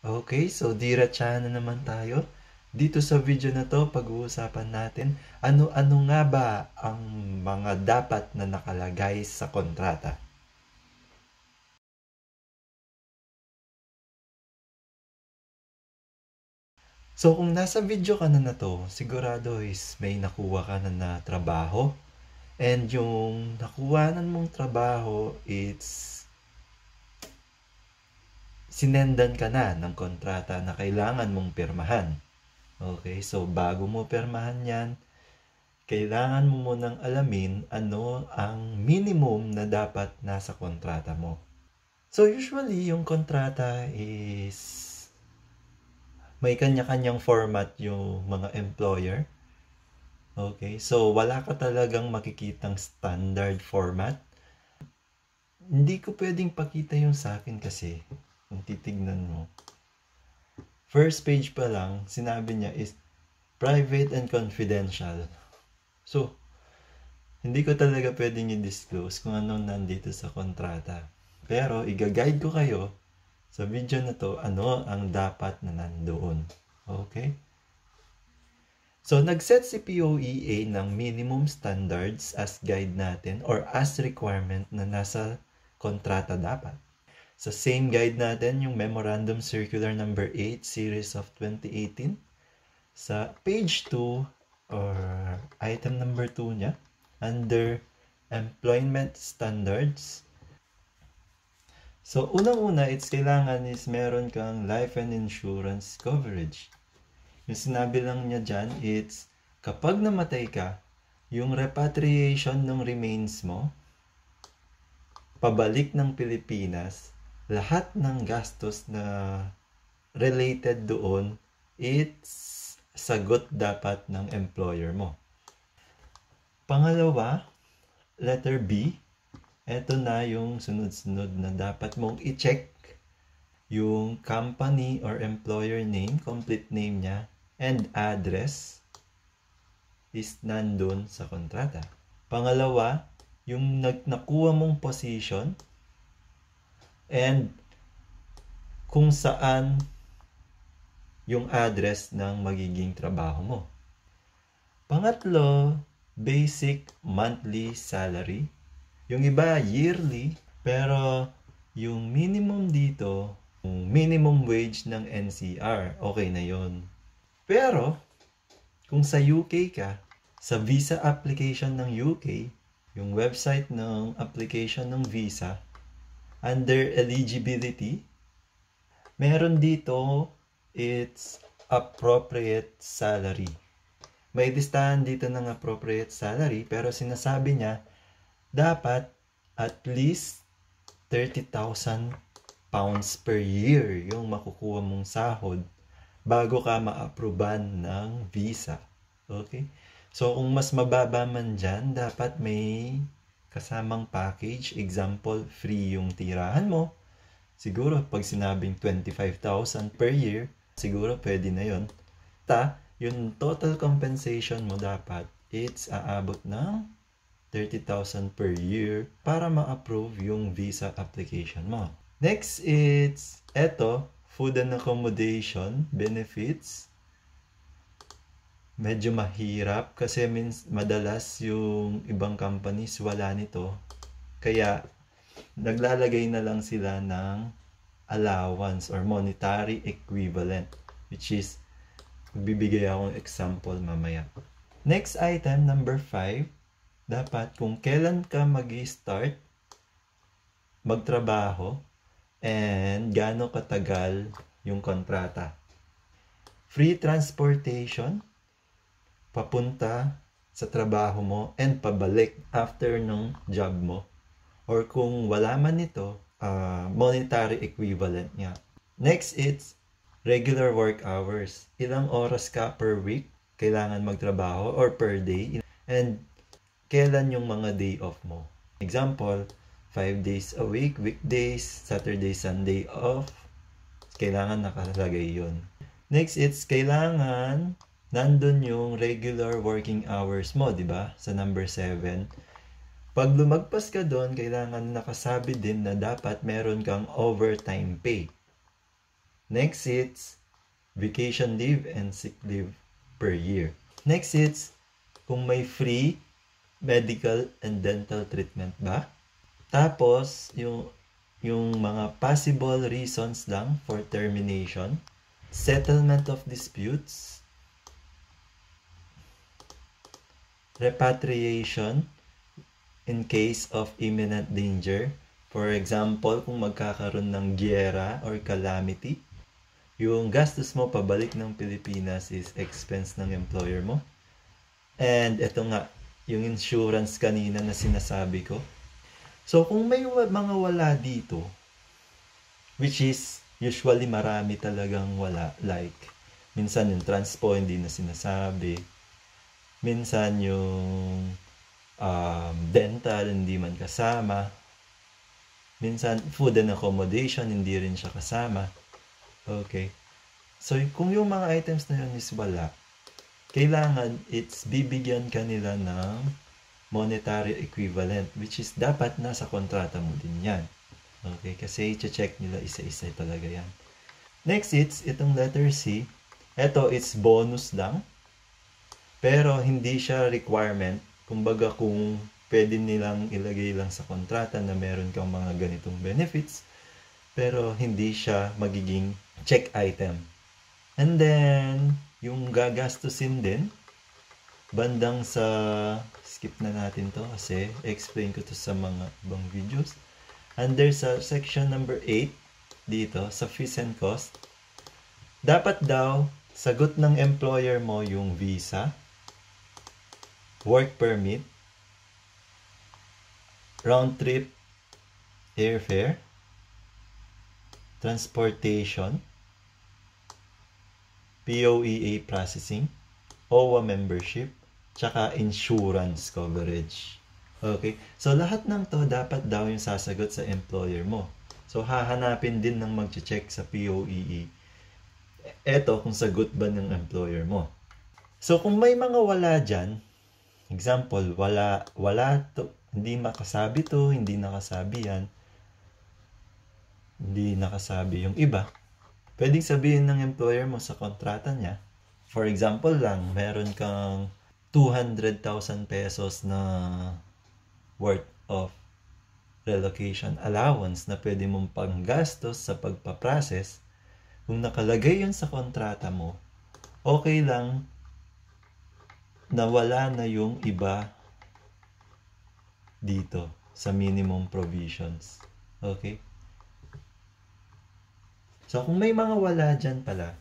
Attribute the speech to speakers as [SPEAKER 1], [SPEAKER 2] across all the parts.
[SPEAKER 1] Okay, so Dira-chan naman tayo. Dito sa video na to, pag-uusapan natin ano-ano nga ba ang mga dapat na nakalagay sa kontrata. So kung nasa video ka na na to, sigurado is may nakuha ka na na trabaho. And yung nakuhanan mong trabaho, it's sinendan ka na ng kontrata na kailangan mong pirmahan. Okay, so bago mo pirmahan yan, kailangan mo munang alamin ano ang minimum na dapat nasa kontrata mo. So usually, yung kontrata is may kanya-kanyang format yung mga employer. Okay, so wala ka talagang makikitang standard format. Hindi ko pwedeng pakita yung sa akin kasi kung titignan mo, first page pa lang, sinabi niya is private and confidential. So, hindi ko talaga pwedeng i-disclose kung anong nandito sa kontrata. Pero, i-guide ko kayo sa video na to, ano ang dapat na nandoon. Okay? So, nag-set si POEA ng minimum standards as guide natin or as requirement na nasa kontrata dapat. Sa same guide natin, yung Memorandum Circular Number 8, Series of 2018. Sa page 2 or item number 2 niya, under Employment Standards. So, unang-una, it's kailangan is meron kang life and insurance coverage. Yung sinabi lang niya dyan, it's kapag namatay ka, yung repatriation ng remains mo, pabalik ng Pilipinas, lahat ng gastos na related doon, it's sagot dapat ng employer mo. Pangalawa, letter B, ito na yung sunod-sunod na dapat mong i-check yung company or employer name, complete name niya, and address is nandun sa kontrata. Pangalawa, yung nakuha mong position, and kung saan yung address ng magiging trabaho mo. Pangatlo, basic monthly salary. Yung iba, yearly. Pero yung minimum dito, yung minimum wage ng NCR, okay na yon. Pero, kung sa UK ka, sa visa application ng UK, yung website ng application ng visa, under eligibility, meron dito, it's appropriate salary. May listahan dito ng appropriate salary, pero sinasabi niya, dapat at least 30,000 pounds per year yung makukuha mong sahod bago ka maaproban ng visa. Okay? So, kung mas mababa man dyan, dapat may kasamang package, example, free yung tirahan mo, siguro pag sinabing 25,000 per year, siguro pwede na yon. Ta, yung total compensation mo dapat, it's aabot ng 30,000 per year para ma-approve yung visa application mo. Next, it's eto, food and accommodation benefits medyo mahirap kasi means madalas yung ibang companies wala nito. Kaya naglalagay na lang sila ng allowance or monetary equivalent which is bibigay akong example mamaya. Next item, number 5. Dapat kung kailan ka magi start magtrabaho and gaano katagal yung kontrata. Free transportation, papunta sa trabaho mo and pabalik after ng job mo. Or kung wala man nito, uh, ah, monetary equivalent niya. Next is regular work hours. Ilang oras ka per week kailangan magtrabaho or per day and kailan yung mga day off mo. Example, 5 days a week, weekdays, Saturday, Sunday off. Kailangan nakalagay yon. Next, it's kailangan nandun yung regular working hours mo, di ba? Sa number 7. Pag lumagpas ka doon, kailangan nakasabi din na dapat meron kang overtime pay. Next, it's vacation leave and sick leave per year. Next, it's kung may free medical and dental treatment ba. Tapos, yung, yung mga possible reasons lang for termination, settlement of disputes, repatriation in case of imminent danger. For example, kung magkakaroon ng gyera or calamity, yung gastos mo pabalik ng Pilipinas is expense ng employer mo. And ito nga, yung insurance kanina na sinasabi ko. So, kung may mga wala dito, which is usually marami talagang wala, like, minsan yung transpo hindi na sinasabi, minsan yung um, dental hindi man kasama. Minsan food and accommodation hindi rin siya kasama. Okay. So kung yung mga items na yun is wala, kailangan it's bibigyan kanila ng monetary equivalent which is dapat nasa kontrata mo din yan. Okay, kasi i-check nila isa-isa talaga yan. Next, it's itong letter C. Ito, it's bonus lang. Pero hindi siya requirement. Kumbaga kung pwede nilang ilagay lang sa kontrata na meron kang mga ganitong benefits, pero hindi siya magiging check item. And then, yung gagastusin din, bandang sa, skip na natin to kasi explain ko to sa mga ibang videos. Under sa section number 8, dito, sa fees and cost, dapat daw, sagot ng employer mo yung visa, work permit, round trip airfare, transportation, POEA processing, OWA membership, tsaka insurance coverage. Okay? So, lahat ng to dapat daw yung sasagot sa employer mo. So, hahanapin din ng mag-check sa POEA. Ito kung sagot ba ng employer mo. So, kung may mga wala dyan, Example, wala, wala to, hindi makasabi to, hindi nakasabi yan, hindi nakasabi yung iba. Pwedeng sabihin ng employer mo sa kontrata niya, for example lang, meron kang 200,000 pesos na worth of relocation allowance na pwede mong panggastos sa pagpaprocess, kung nakalagay yun sa kontrata mo, okay lang nawala na yung iba dito sa minimum provisions. Okay? So, kung may mga wala dyan pala,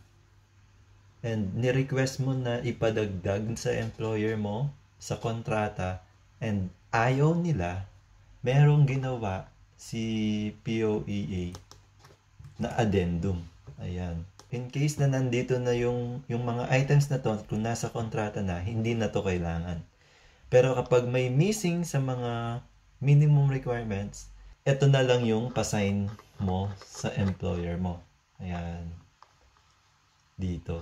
[SPEAKER 1] and ni-request mo na ipadagdag sa employer mo, sa kontrata, and ayaw nila, merong ginawa si POEA na addendum. Ayan in case na nandito na yung, yung mga items na to, kung nasa kontrata na, hindi na to kailangan. Pero kapag may missing sa mga minimum requirements, ito na lang yung pasign mo sa employer mo. Ayan. Dito.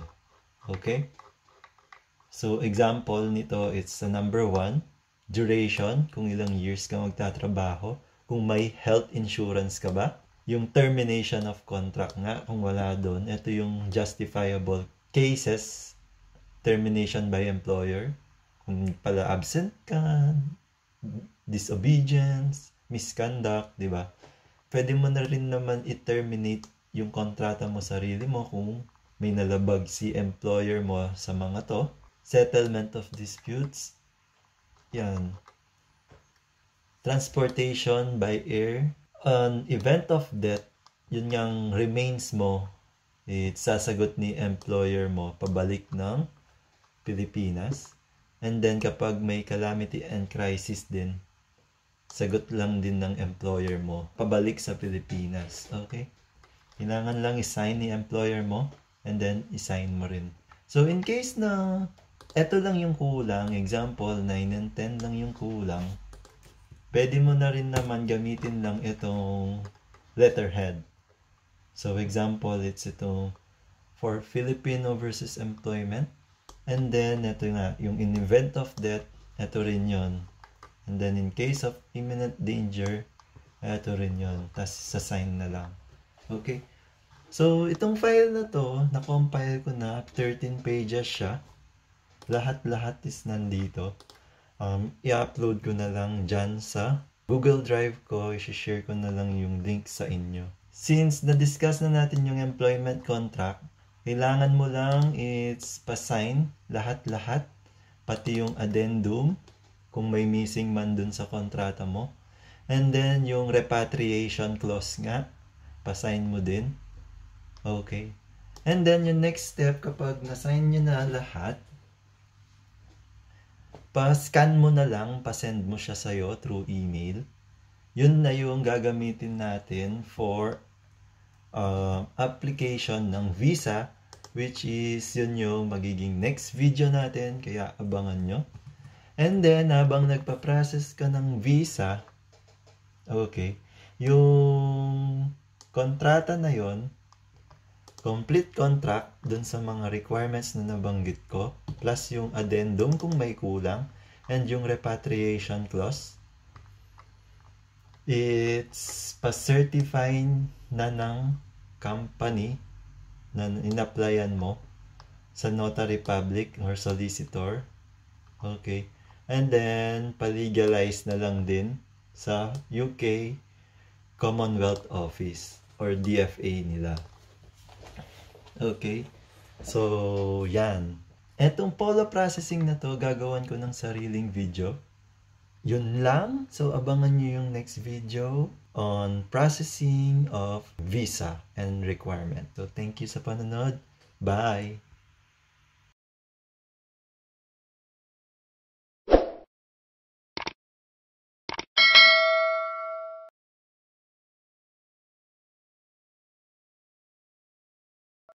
[SPEAKER 1] Okay? So, example nito, it's sa number one, duration, kung ilang years ka magtatrabaho, kung may health insurance ka ba, yung termination of contract nga kung wala doon ito yung justifiable cases termination by employer kung pala absent ka disobedience misconduct di ba pwede mo na rin naman i-terminate yung kontrata mo sarili mo kung may nalabag si employer mo sa mga to settlement of disputes yan transportation by air an event of death, yun yung remains mo, it sasagot ni employer mo pabalik ng Pilipinas. And then kapag may calamity and crisis din, sagot lang din ng employer mo pabalik sa Pilipinas. Okay? Kailangan lang i-sign ni employer mo and then i-sign mo rin. So in case na eto lang yung kulang, example 9 and 10 lang yung kulang, pwede mo na rin naman gamitin lang itong letterhead. So, example, it's itong for Filipino versus employment. And then, ito nga, yung in event of death, ito rin yon And then, in case of imminent danger, ito rin yon Tapos, sa sign na lang. Okay? So, itong file na to, na-compile ko na, 13 pages siya. Lahat-lahat is nandito um, i-upload ko na lang dyan sa Google Drive ko. I-share ko na lang yung link sa inyo. Since na-discuss na natin yung employment contract, kailangan mo lang it's pa-sign lahat-lahat, pati yung addendum, kung may missing man dun sa kontrata mo. And then, yung repatriation clause nga, pa-sign mo din. Okay. And then, yung next step, kapag na-sign nyo na lahat, pa-scan mo na lang, pa-send mo siya sa'yo through email. Yun na yung gagamitin natin for uh, application ng visa which is yun yung magiging next video natin kaya abangan nyo. And then habang nagpa-process ka ng visa, okay, yung kontrata na yon complete contract dun sa mga requirements na nabanggit ko, plus yung addendum kung may kulang, and yung repatriation clause. It's pa-certify na ng company na inapplyan mo sa notary public or solicitor. Okay. And then, pa-legalize na lang din sa UK Commonwealth Office or DFA nila. Okay? So, yan. Etong polo processing na to, gagawan ko ng sariling video. Yun lang. So, abangan nyo yung next video on processing of visa and requirement. So, thank you sa panonood. Bye!